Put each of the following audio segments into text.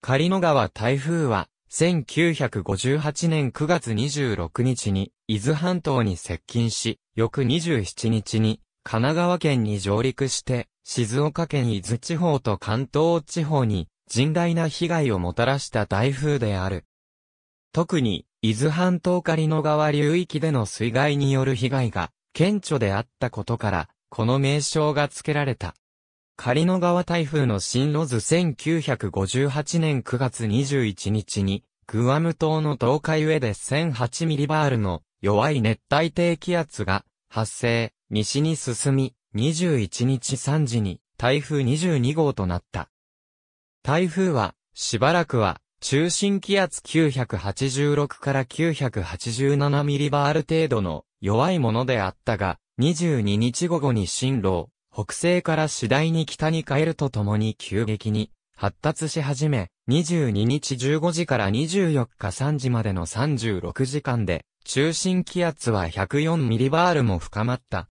狩野川台風は、1958年9月26日に、伊豆半島に接近し、翌27日に、神奈川県に上陸して、静岡県伊豆地方と関東地方に、甚大な被害をもたらした台風である。特に、伊豆半島狩野川流域での水害による被害が、顕著であったことから、この名称が付けられた。仮の川台風の進路図1958年9月21日に、グアム島の東海上で1008ミリバールの弱い熱帯低気圧が発生、西に進み、21日3時に台風22号となった。台風は、しばらくは、中心気圧986から987ミリバール程度の弱いものであったが、22日午後に進路を北西から次第に北に変えるとともに急激に発達し始め、22日15時から24日3時までの36時間で、中心気圧は104ミリバールも深まった。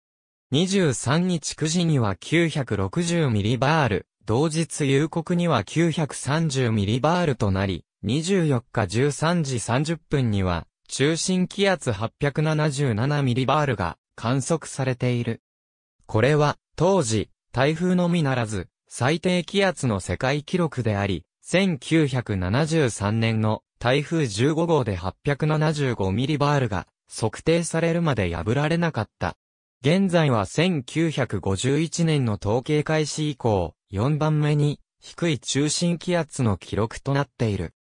23日9時には960ミリバール、同日夕刻には930ミリバールとなり、24日13時30分には、中心気圧877ミリバールが観測されている。これは、当時、台風のみならず、最低気圧の世界記録であり、1973年の台風15号で875ミリバールが測定されるまで破られなかった。現在は1951年の統計開始以降、4番目に低い中心気圧の記録となっている。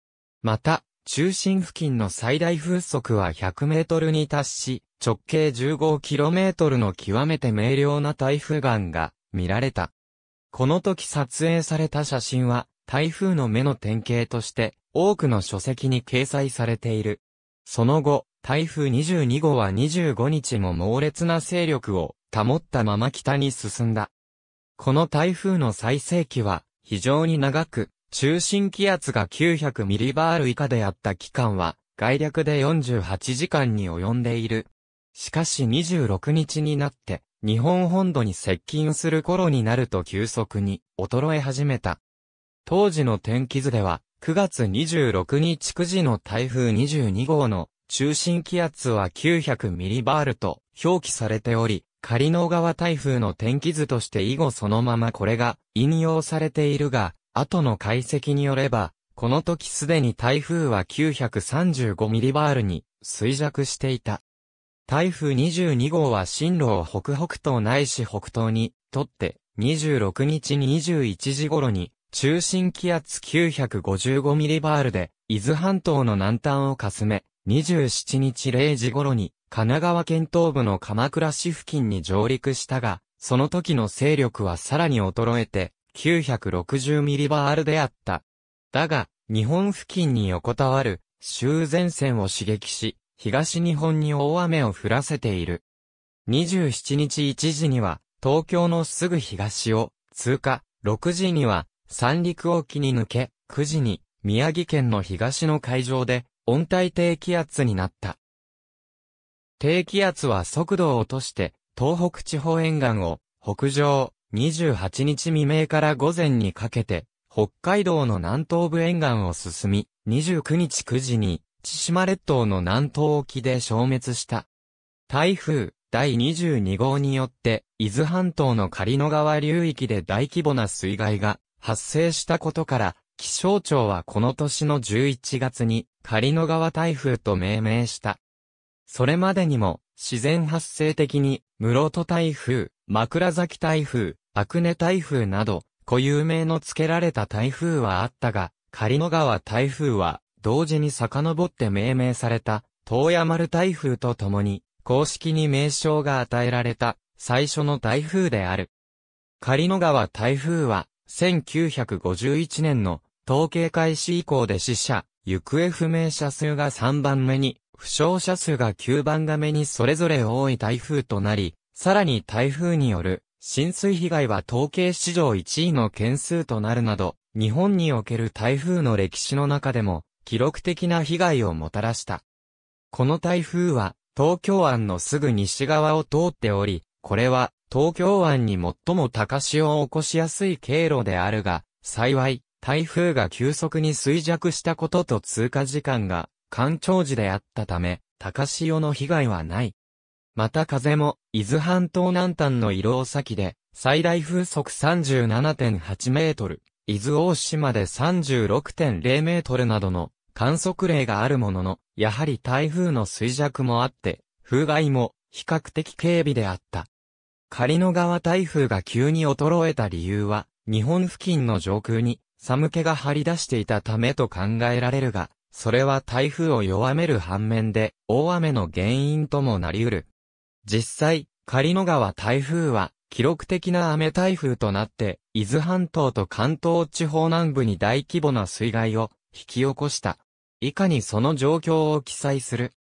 また、中心付近の最大風速は100メートルに達し、直径 15km の極めて明瞭な台風岩が見られた。この時撮影された写真は台風の目の典型として多くの書籍に掲載されている。その後、台風22号は25日も猛烈な勢力を保ったまま北に進んだ。この台風の最盛期は非常に長く、中心気圧が900ミリバール以下であった期間は、概略で48時間に及んでいる。しかし26日になって、日本本土に接近する頃になると急速に衰え始めた。当時の天気図では、9月26日9時の台風22号の中心気圧は900ミリバールと表記されており、仮の川台風の天気図として以後そのままこれが引用されているが、後の解析によれば、この時すでに台風は935ミリバールに衰弱していた。台風22号は進路を北北東ないし北東にとって、26日21時頃に、中心気圧9 5 5ミリバールで、伊豆半島の南端をかすめ、27日0時頃に、神奈川県東部の鎌倉市付近に上陸したが、その時の勢力はさらに衰えて、9 6 0ミリバールであった。だが、日本付近に横たわる、終前線を刺激し、東日本に大雨を降らせている。27日1時には、東京のすぐ東を通過、6時には三陸沖に抜け、9時に宮城県の東の海上で温帯低気圧になった。低気圧は速度を落として東北地方沿岸を北上、28日未明から午前にかけて北海道の南東部沿岸を進み、29日9時に千島列島の南東沖で消滅した。台風第22号によって、伊豆半島の狩野川流域で大規模な水害が発生したことから、気象庁はこの年の11月に狩野川台風と命名した。それまでにも自然発生的に室戸台風、枕崎台風、阿久根台風など固有名の付けられた台風はあったが、狩野川台風は同時に遡って命名された、東山丸台風とともに、公式に名称が与えられた、最初の台風である。狩野川台風は、1951年の統計開始以降で死者、行方不明者数が3番目に、負傷者数が9番が目にそれぞれ多い台風となり、さらに台風による浸水被害は統計史上1位の件数となるなど、日本における台風の歴史の中でも記録的な被害をもたらした。この台風は、東京湾のすぐ西側を通っており、これは、東京湾に最も高潮を起こしやすい経路であるが、幸い、台風が急速に衰弱したことと通過時間が、干潮時であったため、高潮の被害はない。また風も、伊豆半島南端の色尾先で、最大風速37.8メートル。伊豆大島で36.0メートルなどの観測例があるものの、やはり台風の衰弱もあって、風害も比較的軽微であった。仮の川台風が急に衰えた理由は、日本付近の上空に寒気が張り出していたためと考えられるが、それは台風を弱める反面で、大雨の原因ともなり得る。実際、仮の川台風は、記録的な雨台風となって、伊豆半島と関東地方南部に大規模な水害を引き起こした。以下にその状況を記載する。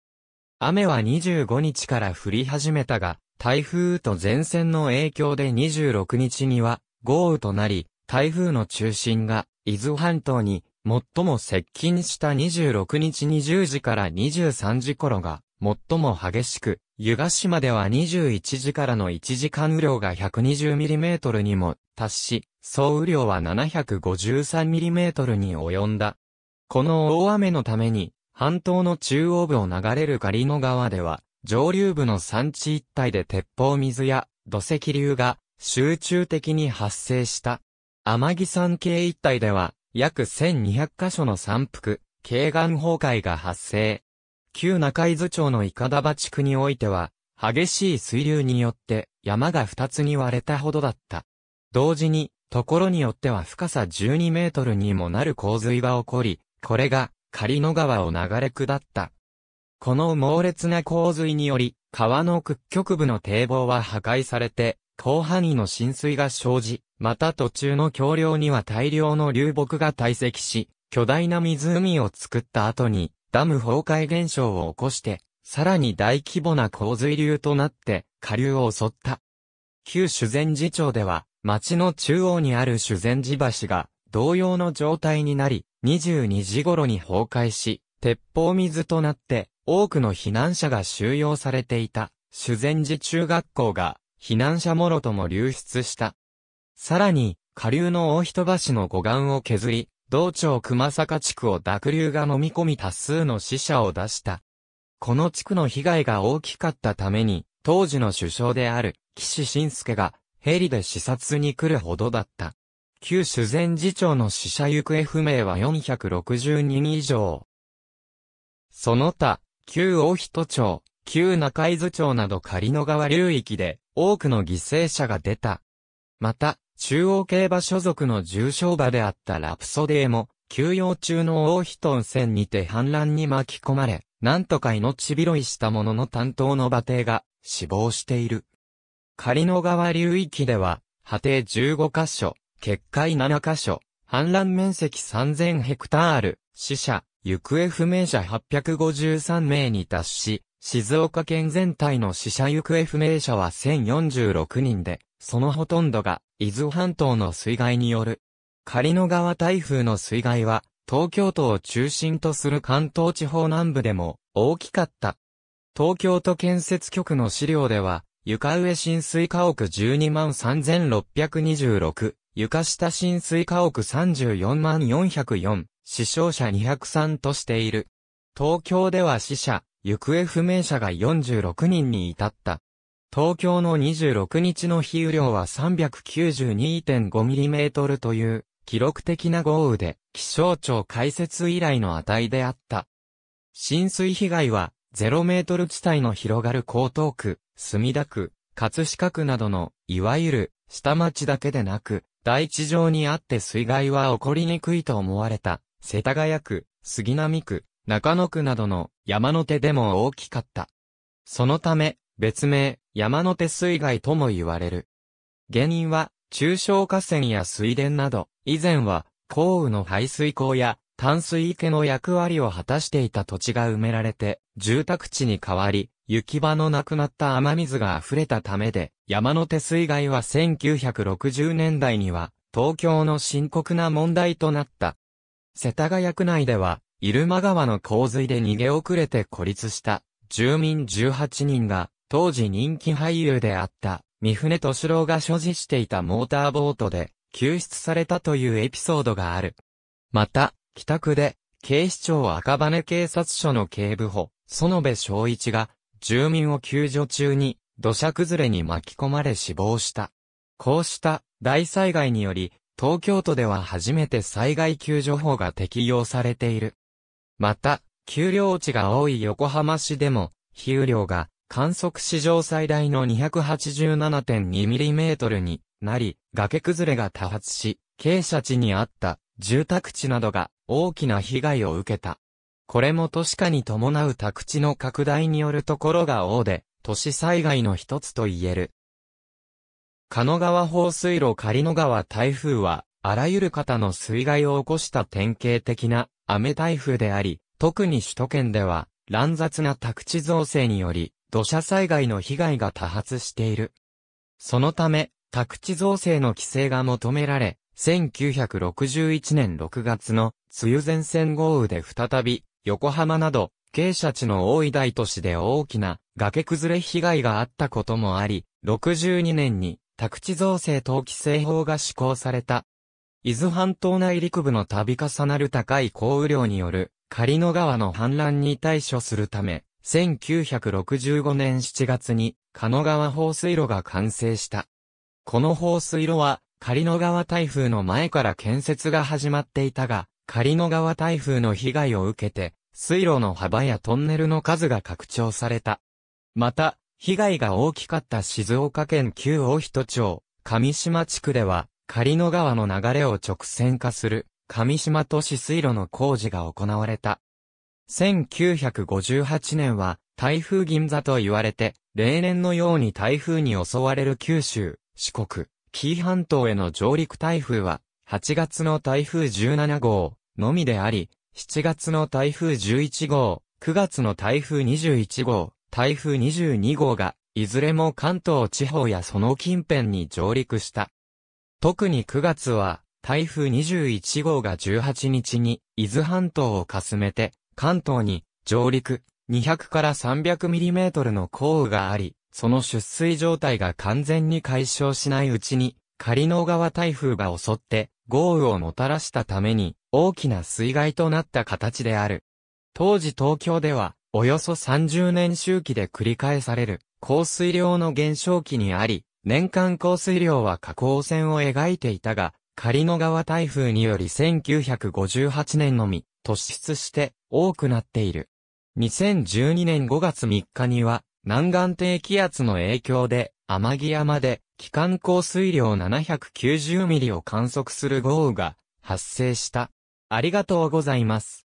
雨は25日から降り始めたが、台風と前線の影響で26日には豪雨となり、台風の中心が伊豆半島に最も接近した26日20時から23時頃が最も激しく、湯ヶ島では21時からの1時間雨量が 120mm にも達し、総雨量は 753mm に及んだ。この大雨のために、半島の中央部を流れる狩野川では、上流部の山地一帯で鉄砲水や土石流が集中的に発生した。天城山系一帯では、約1200箇所の山腹、軽岩崩壊が発生。旧中伊豆町のイカダバ地区においては、激しい水流によって山が二つに割れたほどだった。同時に、ところによっては深さ12メートルにもなる洪水が起こり、これが、狩野川を流れ下った。この猛烈な洪水により、川の屈曲部の堤防は破壊されて、広範囲の浸水が生じ、また途中の橋梁には大量の流木が堆積し、巨大な湖を作った後に、ダム崩壊現象を起こして、さらに大規模な洪水流となって、下流を襲った。旧修善寺町では、町の中央にある修善寺橋が、同様の状態になり、22時頃に崩壊し、鉄砲水となって、多くの避難者が収容されていた、修善寺中学校が、避難者もろとも流出した。さらに、下流の大人橋の護岸を削り、道庁熊坂地区を濁流が飲み込み多数の死者を出した。この地区の被害が大きかったために、当時の首相である岸信介がヘリで視察に来るほどだった。旧修善次長の死者行方不明は462人以上。その他、旧大人町、旧中伊豆町など仮の川流域で多くの犠牲者が出た。また、中央競馬所属の重賞馬であったラプソデーも、休養中のオーヒトン戦にて反乱に巻き込まれ、なんとか命拾いしたものの担当の馬蹄が死亡している。仮の川流域では、波堤15箇所、結界7箇所、反乱面積3000ヘクタール、死者、行方不明者853名に達し、静岡県全体の死者行方不明者は1046人で、そのほとんどが伊豆半島の水害による。仮の川台風の水害は、東京都を中心とする関東地方南部でも大きかった。東京都建設局の資料では、床上浸水家屋12万3626、床下浸水家屋34万404、死傷者203としている。東京では死者、行方不明者が46人に至った。東京の26日の日雨量は 392.5mm という記録的な豪雨で気象庁開設以来の値であった。浸水被害は0メートル地帯の広がる江東区、墨田区、葛飾区などのいわゆる下町だけでなく大地上にあって水害は起こりにくいと思われた世田谷区、杉並区、中野区などの山の手でも大きかった。そのため別名山手水害とも言われる。原因は、中小河川や水田など、以前は、降雨の排水口や、淡水池の役割を果たしていた土地が埋められて、住宅地に変わり、行き場のなくなった雨水が溢れたためで、山手水害は1960年代には、東京の深刻な問題となった。世田谷区内では、入間川の洪水で逃げ遅れて孤立した、住民18人が、当時人気俳優であった、三船敏郎が所持していたモーターボートで、救出されたというエピソードがある。また、北区で、警視庁赤羽警察署の警部補、園部昭一が、住民を救助中に、土砂崩れに巻き込まれ死亡した。こうした大災害により、東京都では初めて災害救助法が適用されている。また、給料地が多い横浜市でも、給料が観測史上最大の 287.2mm になり、崖崩れが多発し、傾斜地にあった住宅地などが大きな被害を受けた。これも都市化に伴う宅地の拡大によるところが多で、都市災害の一つと言える。神奈川放水路狩野川台風は、あらゆる方の水害を起こした典型的な雨台風であり、特に首都圏では、乱雑な宅地造成により、土砂災害の被害が多発している。そのため、宅地造成の規制が求められ、1961年6月の梅雨前線豪雨で再び、横浜など、傾斜地の多い大都市で大きな崖崩れ被害があったこともあり、62年に宅地造成等規制法が施行された。伊豆半島内陸部の度重なる高い降雨量による、仮の川の氾濫に対処するため、1965年7月に、鹿野川放水路が完成した。この放水路は、狩野川台風の前から建設が始まっていたが、狩野川台風の被害を受けて、水路の幅やトンネルの数が拡張された。また、被害が大きかった静岡県旧大人町、上島地区では、狩野川の流れを直線化する、上島都市水路の工事が行われた。1958年は台風銀座と言われて、例年のように台風に襲われる九州、四国、紀伊半島への上陸台風は、8月の台風17号のみであり、7月の台風11号、9月の台風21号、台風22号が、いずれも関東地方やその近辺に上陸した。特に9月は、台風21号が18日に伊豆半島をかすめて、関東に上陸200から3 0 0ミリメートルの降雨があり、その出水状態が完全に解消しないうちに、仮の川台風が襲って豪雨をもたらしたために大きな水害となった形である。当時東京ではおよそ30年周期で繰り返される降水量の減少期にあり、年間降水量は下降線を描いていたが、仮の川台風により1958年のみ突出して多くなっている。2012年5月3日には、南岸低気圧の影響で、天城山で、機関降水量790ミリを観測する豪雨が発生した。ありがとうございます。